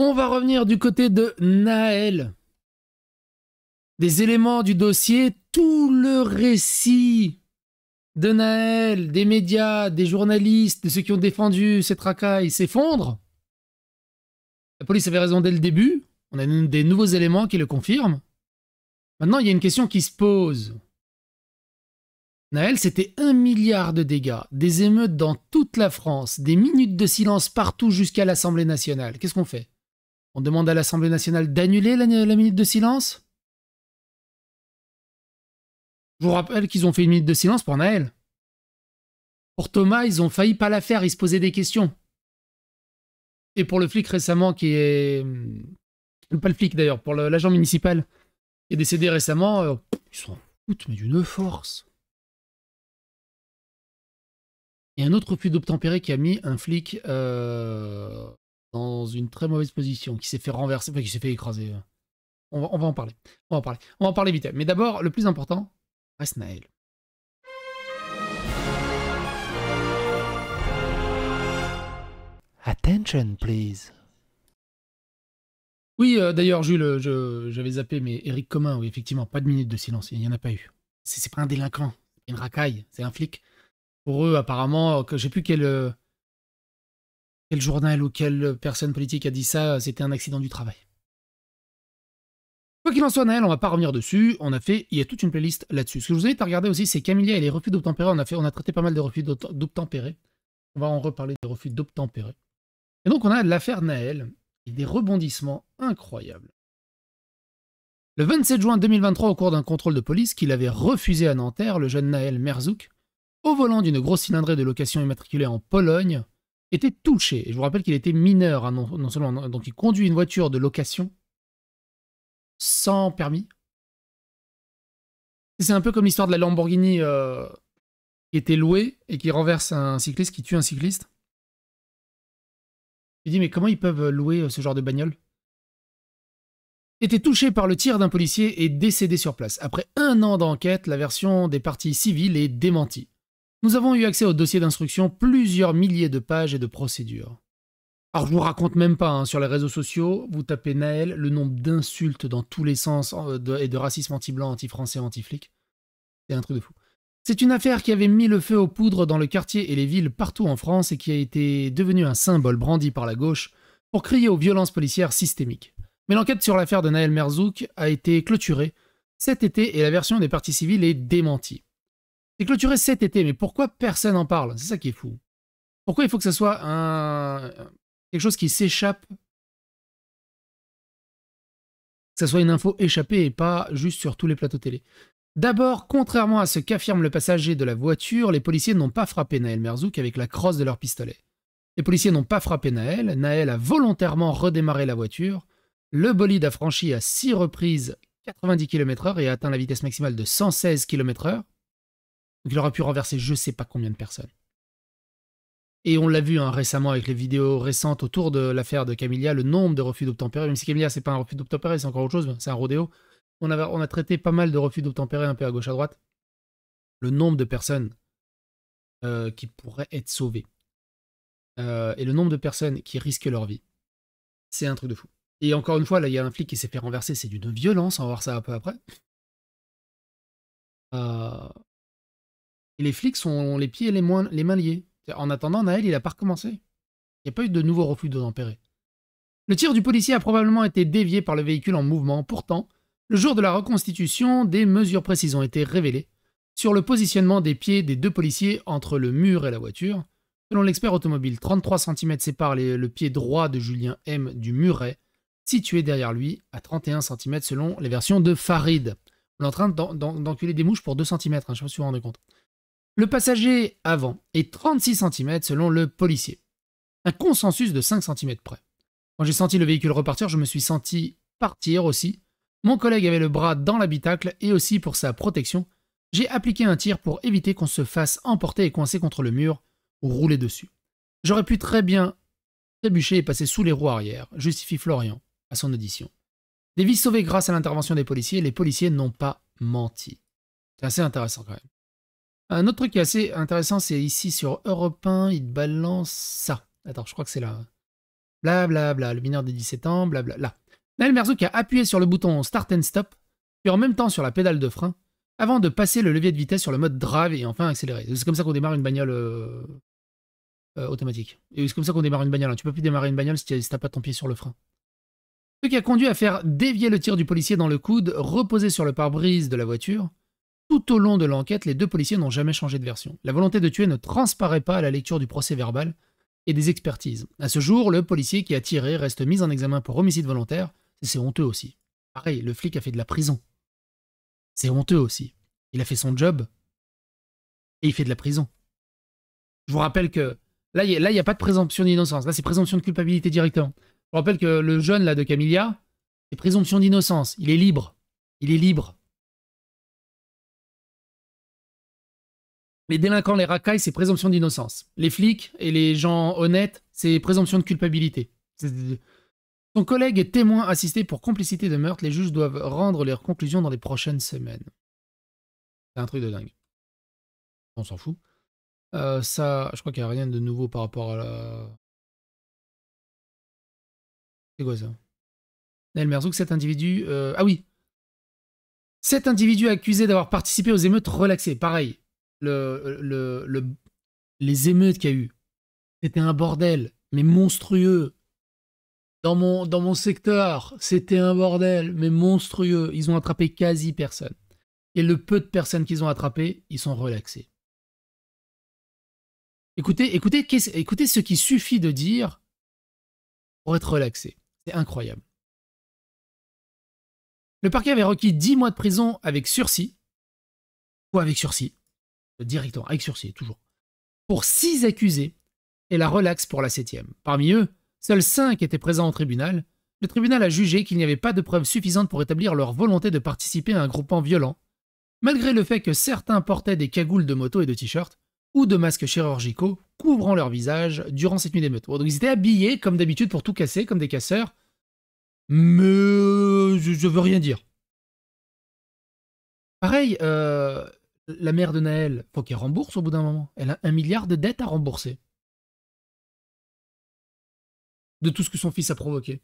On va revenir du côté de Naël. Des éléments du dossier, tout le récit de Naël, des médias, des journalistes, de ceux qui ont défendu cette racaille s'effondre. La police avait raison dès le début. On a des nouveaux éléments qui le confirment. Maintenant, il y a une question qui se pose. Naël, c'était un milliard de dégâts, des émeutes dans toute la France, des minutes de silence partout jusqu'à l'Assemblée nationale. Qu'est-ce qu'on fait on demande à l'Assemblée nationale d'annuler la, minute de silence Je vous rappelle qu'ils ont fait une minute de silence pour Naël. Pour Thomas, ils ont failli pas la faire, ils se posaient des questions. Et pour le flic récemment qui est... Hum, pas le flic d'ailleurs, pour l'agent municipal qui est décédé récemment, euh, ils sont foutent, mais d'une force. Et un autre puits d'obtempéré qui a mis un flic euh, dans une très mauvaise position, qui s'est fait renverser, enfin, qui s'est fait écraser. Euh. On va, en parler. On va en parler. On va en parler vite. Mais d'abord, le plus important, reste Attention, please. Oui, euh, d'ailleurs, Jules, euh, j'avais zappé, mais Eric Commun, oui, effectivement, pas de minute de silence, il n'y en a pas eu. C'est pas un délinquant, c'est une racaille, c'est un flic. Pour eux, apparemment, que j'ai plus quel quel journal ou quelle personne politique a dit ça, c'était un accident du travail. Quoi qu'il en soit, Naël, on va pas revenir dessus. On a fait, il y a toute une playlist là-dessus. Ce que je vous invite à regarder aussi, c'est Camilla et les refus d'obtempérer. On a fait, on a traité pas mal de refus d'obtempérer. On va en reparler des refus d'obtempérer. Et donc, on a l'affaire Naël et des rebondissements incroyables. Le 27 juin 2023, au cours d'un contrôle de police qu'il avait refusé à Nanterre, le jeune Naël Merzouk, au volant d'une grosse cylindrée de location immatriculée en Pologne, était touché. Et je vous rappelle qu'il était mineur, hein, non, seulement, donc il conduit une voiture de location sans permis. C'est un peu comme l'histoire de la Lamborghini euh, qui était louée et qui renverse un cycliste, qui tue un cycliste. Je dis mais comment ils peuvent louer euh, ce genre de bagnole était touché par le tir d'un policier et décédé sur place. Après un an d'enquête, la version des parties civiles est démentie nous avons eu accès au dossier d'instruction, plusieurs milliers de pages et de procédures. Alors je vous raconte même pas, hein, sur les réseaux sociaux, vous tapez Naël, le nombre d'insultes dans tous les sens et de racisme anti-blanc, anti-français, anti-flic. C'est un truc de fou. C'est une affaire qui avait mis le feu aux poudres dans le quartier et les villes partout en France et qui a été devenue un symbole brandi par la gauche pour crier aux violences policières systémiques. Mais l'enquête sur l'affaire de Naël Merzouk a été clôturée cet été et la version des partis civils est démentie. C'est clôturé cet été, mais pourquoi personne n'en parle C'est ça qui est fou. Pourquoi il faut que ça soit un... quelque chose qui s'échappe Que ça soit une info échappée et pas juste sur tous les plateaux télé. D'abord, contrairement à ce qu'affirme le passager de la voiture, les policiers n'ont pas frappé Naël Merzouk avec la crosse de leur pistolet. Les policiers n'ont pas frappé Naël, Naël a volontairement redémarré la voiture, le bolide a franchi à 6 reprises 90 km/h et a atteint la vitesse maximale de 116 km/h, donc il aurait pu renverser je sais pas combien de personnes. Et on l'a vu hein, récemment avec les vidéos récentes autour de l'affaire de Camilla, le nombre de refus d'obtempérer, même si Camilla c'est pas un refus d'obtempérer, c'est encore autre chose, c'est un rodéo. On, a traité pas mal de refus d'obtempérer un peu à gauche à droite. Le nombre de personnes euh, qui pourraient être sauvées. Euh, et le nombre de personnes qui risquent leur vie. C'est un truc de fou. Et encore une fois, là, il y a un flic qui s'est fait renverser, c'est d'une violence, on va voir ça un peu après. Euh, et les flics ont les pieds et les, mains liés. En attendant, Naël, il n'a pas recommencé. Il n'y a pas eu de nouveau refus d'eau Le tir du policier a probablement été dévié par le véhicule en mouvement. Pourtant, le jour de la reconstitution, des mesures précises ont été révélées sur le positionnement des pieds des deux policiers entre le mur et la voiture. Selon l'expert automobile, 33 cm séparent le pied droit de Julien M du muret, situé derrière lui, à 31 cm selon les versions de Farid. On est en train d'enculer des mouches pour 2 cm, hein, je je me suis rendu compte le passager avant est 36 cm selon le policier. Un consensus de 5 cm près. Quand j'ai senti le véhicule repartir, je me suis senti partir aussi. Mon collègue avait le bras dans l'habitacle et aussi pour sa protection, j'ai appliqué un tir pour éviter qu'on se fasse emporter et coincer contre le mur ou rouler dessus. J'aurais pu très bien trébucher et passer sous les roues arrière, justifie Florian à son audition. Des vies sauvées grâce à l'intervention des policiers, les policiers n'ont pas menti. C'est assez intéressant quand même. Un autre truc qui est assez intéressant, c'est ici sur Europe 1, il balance ça. Attends, je crois que c'est là. Blablabla, bla, le mineur des 17 ans, blablabla. Bla, là. Naël Merzouk a appuyé sur le bouton Start and Stop, puis en même temps sur la pédale de frein, avant de passer le levier de vitesse sur le mode drive et enfin accélérer. C'est comme ça qu'on démarre une bagnole euh, euh, automatique. Et c'est comme ça qu'on démarre une bagnole. Hein. Tu peux plus démarrer une bagnole si tu n'as pas ton pied sur le frein. Ce qui a conduit à faire dévier le tir du policier dans le coude, reposer sur le pare-brise de la voiture, tout au long de l'enquête, les deux policiers n'ont jamais changé de version. La volonté de tuer ne transparaît pas à la lecture du procès verbal et des expertises. À ce jour, le policier qui a tiré reste mis en examen pour homicide volontaire. C'est honteux aussi. Pareil, le flic a fait de la prison. C'est honteux aussi. Il a fait son job et il fait de la prison. Je vous rappelle que là, il n'y a, pas de présomption d'innocence. Là, c'est présomption de culpabilité directement. Je vous rappelle que le jeune là de Camilla, c'est présomption d'innocence. Il est libre. Il est libre. Les délinquants, les racailles, c'est présomption d'innocence. Les flics et les gens honnêtes, c'est présomption de culpabilité. Son collègue est témoin assisté pour complicité de meurtre. Les juges doivent rendre leurs conclusions dans les prochaines semaines. C'est un truc de dingue. On s'en fout. Euh, ça, je crois qu'il n'y a rien de nouveau par rapport à la... C'est quoi ça Nel Merzouk, cet individu... Euh, ah oui Cet individu accusé d'avoir participé aux émeutes relaxées. Pareil, les émeutes qu'il y a eu, c'était un bordel, mais monstrueux. Dans mon, dans mon secteur, c'était un bordel, mais monstrueux. Ils ont attrapé quasi personne. Et le peu de personnes qu'ils ont attrapées, ils sont relaxés. Écoutez, écoutez, écoutez ce qu'il suffit de dire pour être relaxé. C'est incroyable. Le parquet avait requis 10 mois de prison avec sursis. Ou avec sursis le directeur avec sursis, toujours, pour six accusés et la relaxe pour la septième. Parmi eux, seuls cinq étaient présents au tribunal. Le tribunal a jugé qu'il n'y avait pas de preuves suffisantes pour établir leur volonté de participer à un groupement violent, malgré le fait que certains portaient des cagoules de moto et de t-shirts ou de masques chirurgicaux couvrant leur visage durant cette nuit des d'émeute. Donc ils étaient habillés comme d'habitude pour tout casser, comme des casseurs. Mais je, veux rien dire. Pareil, euh, la mère de Naël, faut qu'elle rembourse au bout d'un moment. Elle a un milliard de dettes à rembourser. De tout ce que son fils a provoqué.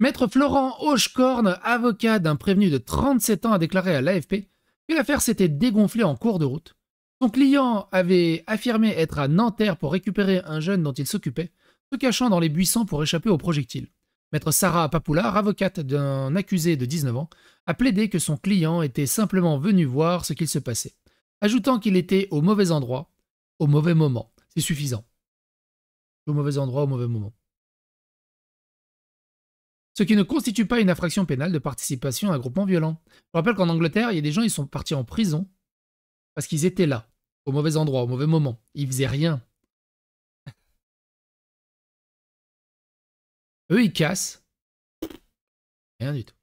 Maître Florent Hochecorne, avocat d'un prévenu de 37 ans, a déclaré à l'AFP que l'affaire s'était dégonflée en cours de route. Son client avait affirmé être à Nanterre pour récupérer un jeune dont il s'occupait, se cachant dans les buissons pour échapper aux projectiles. Maître Sarah Papoulard, avocate d'un accusé de 19 ans, a plaidé que son client était simplement venu voir ce qu'il se passait, ajoutant qu'il était au mauvais endroit, au mauvais moment. C'est suffisant. Au mauvais endroit, au mauvais moment. Ce qui ne constitue pas une infraction pénale de participation à un groupement violent. Je rappelle qu'en Angleterre, il y a des gens, ils sont partis en prison parce qu'ils étaient là, au mauvais endroit, au mauvais moment. Ils faisaient rien. Eux, ils cassent. Rien du tout.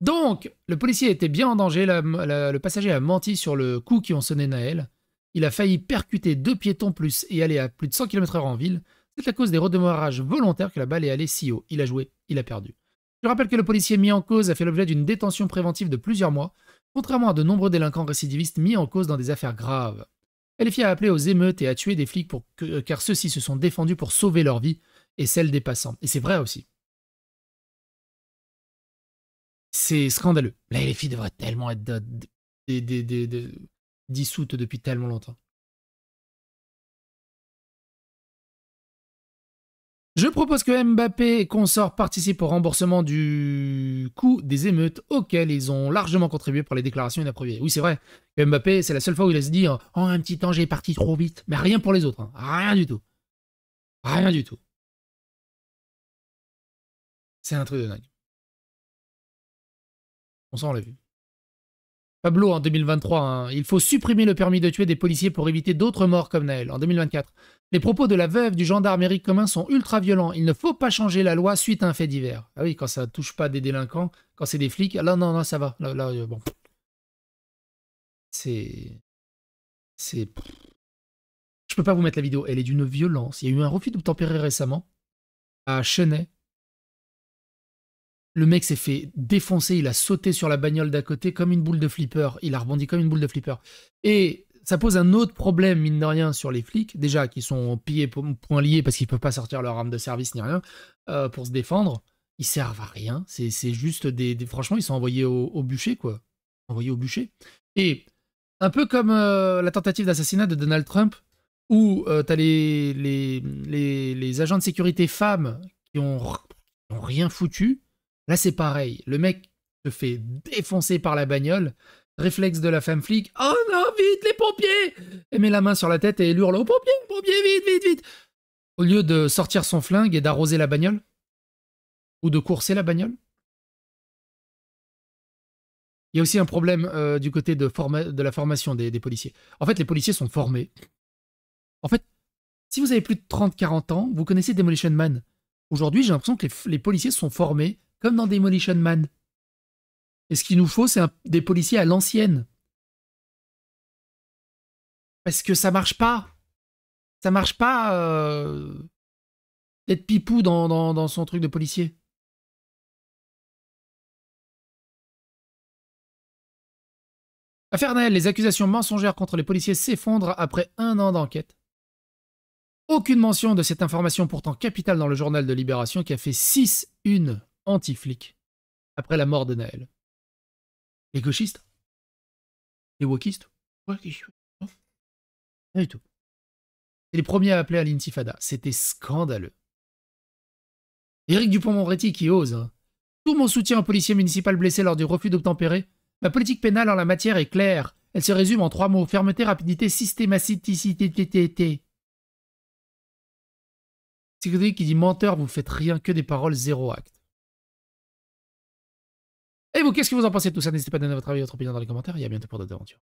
Donc, le policier était bien en danger. le passager a menti sur le coup qui ont sonné Naël. Il a failli percuter deux piétons plus et aller à plus de 100 km/h en ville. C'est à cause des redémarrages volontaires que la balle est allée si haut. Il a joué, il a perdu. Je rappelle que le policier mis en cause a fait l'objet d'une détention préventive de plusieurs mois, contrairement à de nombreux délinquants récidivistes mis en cause dans des affaires graves. Elle fière à appeler aux émeutes et à tuer des flics pour que, car ceux-ci se sont défendus pour sauver leur vie, et celle des passants. Et c'est vrai aussi. C'est scandaleux. Là, les filles devraient tellement être de, dissoutes depuis tellement longtemps. Je propose que Mbappé et consorts participent au remboursement du coût des émeutes auxquelles ils ont largement contribué pour les déclarations inappropriées. Oui, c'est vrai. Mbappé, c'est la seule fois où il a se dit En oh, un petit temps, j'ai parti trop vite. Mais rien pour les autres. Hein. Rien du tout. Rien du tout. C'est un truc de dingue. On s'en l'a vu. Pablo, en 2023, hein, il faut supprimer le permis de tuer des policiers pour éviter d'autres morts comme Naël. En 2024, les propos de la veuve du gendarme Eric Commun sont ultra violents. Il ne faut pas changer la loi suite à un fait divers. Ah oui, quand ça touche pas des délinquants, quand c'est des flics, là non, non, ça va. Là, euh, bon. C'est. C'est. Je peux pas vous mettre la vidéo, elle est d'une violence. Il y a eu un refus d'obtempérer récemment à Chenay, le mec s'est fait défoncer, il a sauté sur la bagnole d'à côté comme une boule de flipper, il a rebondi comme une boule de flipper. Et ça pose un autre problème, mine de rien, sur les flics, déjà, qui sont pillés, point liés, parce qu'ils peuvent pas sortir leur arme de service ni rien, euh, pour se défendre. Ils servent à rien, c'est juste des, Franchement, ils sont envoyés au, bûcher, quoi. Envoyés au bûcher. Et un peu comme euh, la tentative d'assassinat de Donald Trump, où euh, tu as les les, les, agents de sécurité femmes qui n'ont rien foutu, Là, c'est pareil. Le mec se fait défoncer par la bagnole. Réflexe de la femme flic. Oh non, vite, les pompiers Elle met la main sur la tête et elle hurle aux oh, pompiers, pompiers, vite, vite, vite Au lieu de sortir son flingue et d'arroser la bagnole Ou de courser la bagnole Il y a aussi un problème euh, du côté de, la formation des, policiers. En fait, les policiers sont formés. En fait, si vous avez plus de 30-40 ans, vous connaissez Demolition Man. Aujourd'hui, j'ai l'impression que les policiers sont formés comme dans Demolition Man. Et ce qu'il nous faut, c'est des policiers à l'ancienne. Parce que ça marche pas. Ça marche pas d'être euh, pipou dans, son truc de policier. Infernel, les accusations mensongères contre les policiers s'effondrent après un an d'enquête. Aucune mention de cette information pourtant capitale dans le journal de Libération qui a fait 6-1 anti-flic après la mort de Naël. Les gauchistes Les wokistes Pas du tout. les premiers à appeler à l'intifada. C'était scandaleux. Éric Dupont-Moretti qui ose. Hein. Tout mon soutien au policier municipal blessé lors du refus d'obtempérer. Ma politique pénale en la matière est claire. Elle se résume en trois mots fermeté, rapidité, systématicité. C'est qui dit menteur, vous faites rien que des paroles zéro acte. Et vous, qu'est-ce que vous en pensez de tout ça N'hésitez pas à donner votre avis, votre opinion dans les commentaires. Et à bientôt pour d'autres aventures.